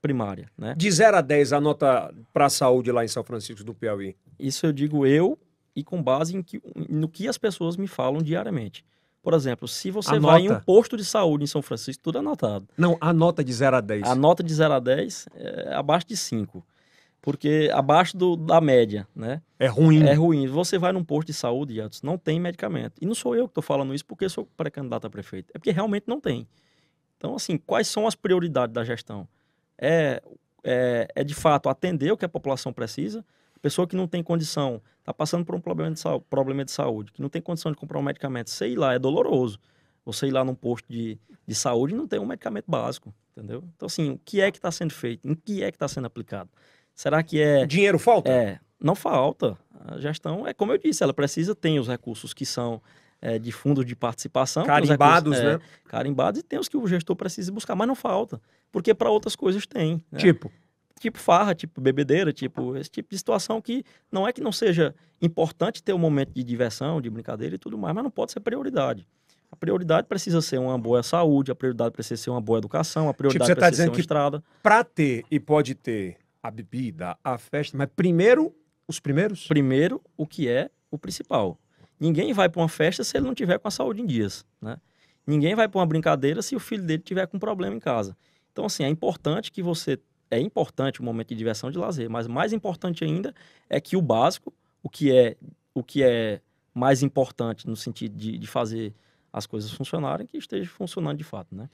primária, né? De 0 a 10 a nota para a saúde lá em São Francisco do Piauí. Isso eu digo eu e com base em que, no que as pessoas me falam diariamente. Por exemplo, se você a vai nota... em um posto de saúde em São Francisco, tudo anotado. Não, a nota de 0 a 10. A nota de 0 a 10 é abaixo de 5. Porque abaixo do, da média, né? É ruim. É ruim. Você vai num posto de saúde, Yatos, não tem medicamento. E não sou eu que estou falando isso porque sou pré-candidato a prefeito. É porque realmente não tem. Então, assim, quais são as prioridades da gestão? é, é, é de fato atender o que a população precisa. Pessoa que não tem condição, está passando por um problema de, saúde, problema de saúde, que não tem condição de comprar um medicamento, sei lá, é doloroso. Você ir lá num posto de, de saúde e não tem um medicamento básico, entendeu? Então, assim, o que é que está sendo feito? Em que é que está sendo aplicado? Será que é. Dinheiro falta? É, não falta. A gestão, é como eu disse, ela precisa, tem os recursos que são é, de fundos de participação. Carimbados, recursos, né? é, né? Carimbados e tem os que o gestor precisa buscar, mas não falta. Porque para outras coisas tem. Né? Tipo? Tipo farra, tipo bebedeira, tipo esse tipo de situação que não é que não seja importante ter um momento de diversão, de brincadeira e tudo mais, mas não pode ser prioridade. A prioridade precisa ser uma boa saúde, a prioridade precisa ser uma boa educação, a prioridade tipo, você tá precisa tá dizendo ser uma que estrada. Para ter e pode ter a bebida, a festa, mas primeiro os primeiros? Primeiro o que é o principal. Ninguém vai para uma festa se ele não tiver com a saúde em dias, né? Ninguém vai para uma brincadeira se o filho dele tiver com um problema em casa. Então, assim, é importante que você... É importante o momento de diversão de lazer, mas mais importante ainda é que o básico, o que é, o que é mais importante no sentido de, de fazer as coisas funcionarem, que esteja funcionando de fato, né?